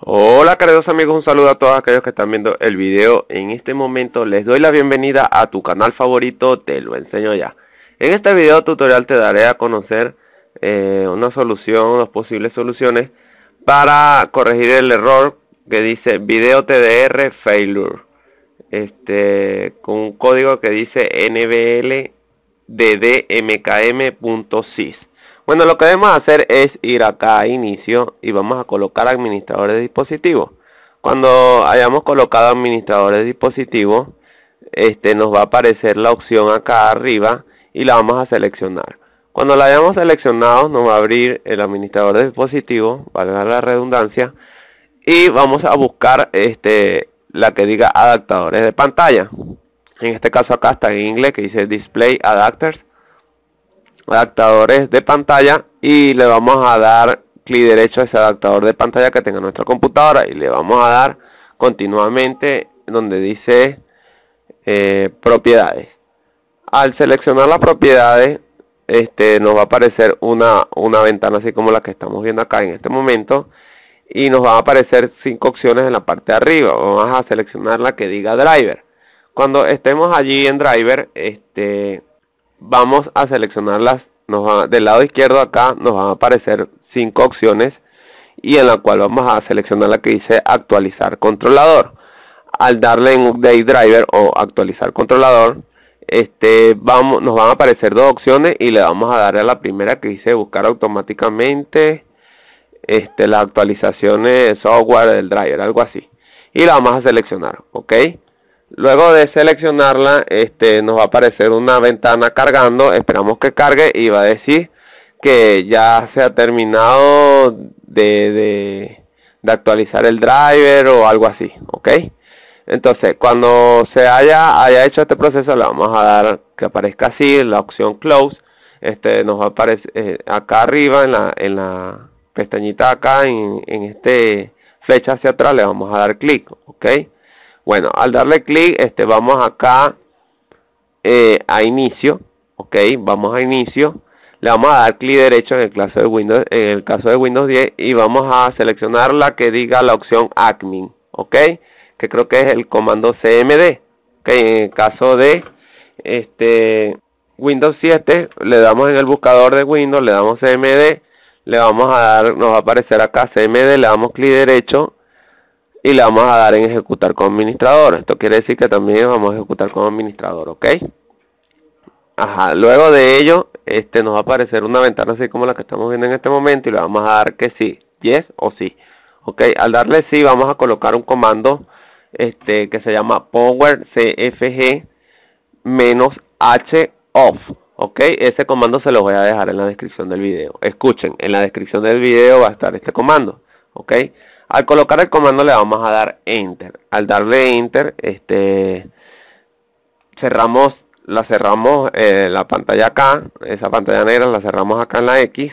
Hola queridos amigos, un saludo a todos aquellos que están viendo el video En este momento les doy la bienvenida a tu canal favorito, te lo enseño ya En este video tutorial te daré a conocer eh, una solución, dos posibles soluciones Para corregir el error que dice video TDR failure Este, con un código que dice nbldmkm.sys bueno, lo que debemos hacer es ir acá a inicio y vamos a colocar Administrador de dispositivos. Cuando hayamos colocado Administrador de dispositivos, este, nos va a aparecer la opción acá arriba y la vamos a seleccionar. Cuando la hayamos seleccionado nos va a abrir el administrador de dispositivos, valga la redundancia, y vamos a buscar este, la que diga adaptadores de pantalla. En este caso acá está en inglés que dice Display Adapters adaptadores de pantalla y le vamos a dar clic derecho a ese adaptador de pantalla que tenga nuestra computadora y le vamos a dar continuamente donde dice eh, propiedades al seleccionar las propiedades este nos va a aparecer una, una ventana así como la que estamos viendo acá en este momento y nos va a aparecer cinco opciones en la parte de arriba vamos a seleccionar la que diga driver cuando estemos allí en driver este vamos a seleccionarlas. Nos del lado izquierdo acá nos van a aparecer cinco opciones y en la cual vamos a seleccionar la que dice actualizar controlador. Al darle en update driver o actualizar controlador, este, vamos, nos van a aparecer dos opciones y le vamos a dar a la primera que dice buscar automáticamente este, la actualizaciones de software del driver, algo así. Y la vamos a seleccionar, ¿ok? Luego de seleccionarla, este, nos va a aparecer una ventana cargando. Esperamos que cargue y va a decir que ya se ha terminado de, de, actualizar el driver o algo así. ¿Ok? Entonces, cuando se haya, haya hecho este proceso, le vamos a dar que aparezca así, la opción Close. Este nos va a aparecer eh, acá arriba en la, en la pestañita acá, en, en este flecha hacia atrás, le vamos a dar clic. ¿Ok? Bueno, al darle clic, este, vamos acá eh, a inicio, ok, vamos a inicio, le vamos a dar clic derecho en el, caso de Windows, en el caso de Windows 10 y vamos a seleccionar la que diga la opción admin, ok, que creo que es el comando cmd, en el caso de este Windows 7, le damos en el buscador de Windows, le damos cmd, le vamos a dar, nos va a aparecer acá cmd, le damos clic derecho y le vamos a dar en ejecutar con administrador. Esto quiere decir que también vamos a ejecutar con administrador, ¿ok? Ajá, luego de ello, este nos va a aparecer una ventana así como la que estamos viendo en este momento y le vamos a dar que sí, yes o sí. Ok, al darle sí vamos a colocar un comando este, que se llama power cfg h off. Ok, ese comando se lo voy a dejar en la descripción del video. Escuchen, en la descripción del video va a estar este comando. Ok. Al colocar el comando le vamos a dar enter. Al darle enter, este cerramos la cerramos eh, la pantalla acá, esa pantalla negra la cerramos acá en la X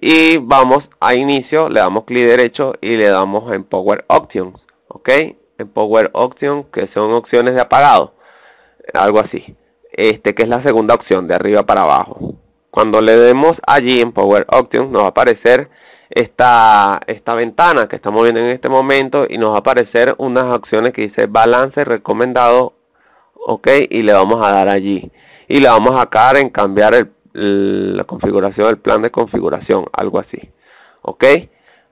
y vamos a inicio, le damos clic derecho y le damos en Power Options, ¿ok? En Power Options que son opciones de apagado, algo así. Este que es la segunda opción de arriba para abajo. Cuando le demos allí en Power Options nos va a aparecer esta, esta ventana que estamos viendo en este momento y nos va a aparecer unas opciones que dice balance recomendado ok y le vamos a dar allí y le vamos a caer en cambiar la configuración el plan de configuración algo así ok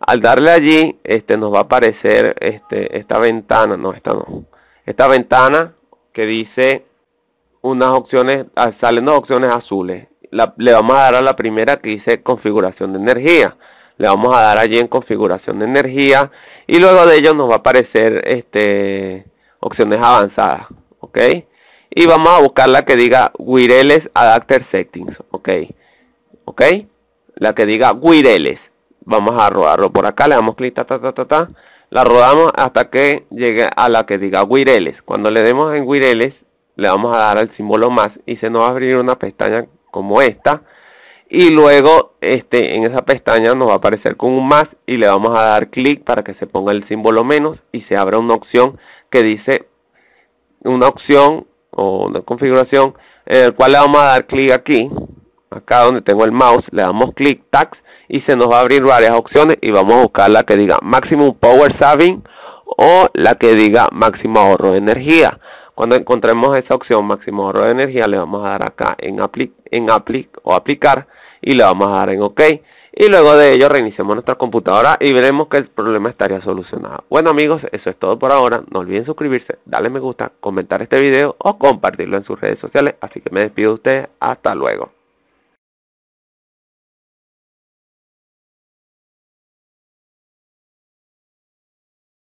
al darle allí este nos va a aparecer este esta ventana no esta no esta ventana que dice unas opciones ah, salen dos opciones azules la, le vamos a dar a la primera que dice configuración de energía le vamos a dar allí en configuración de energía y luego de ello nos va a aparecer este, opciones avanzadas ok y vamos a buscar la que diga wireless adapter settings ok ok la que diga wireless vamos a rodarlo por acá le damos clic ta ta ta ta la rodamos hasta que llegue a la que diga wireless cuando le demos en wireless le vamos a dar al símbolo más y se nos va a abrir una pestaña como esta y luego este, en esa pestaña nos va a aparecer con un más y le vamos a dar clic para que se ponga el símbolo menos y se abra una opción que dice una opción o una configuración en el cual le vamos a dar clic aquí acá donde tengo el mouse le damos clic tax y se nos va a abrir varias opciones y vamos a buscar la que diga maximum power saving o la que diga máximo ahorro de energía cuando encontremos esa opción máximo ahorro de energía, le vamos a dar acá en Aplic, en o aplicar y le vamos a dar en OK. Y luego de ello reiniciamos nuestra computadora y veremos que el problema estaría solucionado. Bueno amigos, eso es todo por ahora. No olviden suscribirse, darle me gusta, comentar este video o compartirlo en sus redes sociales. Así que me despido de ustedes. Hasta luego.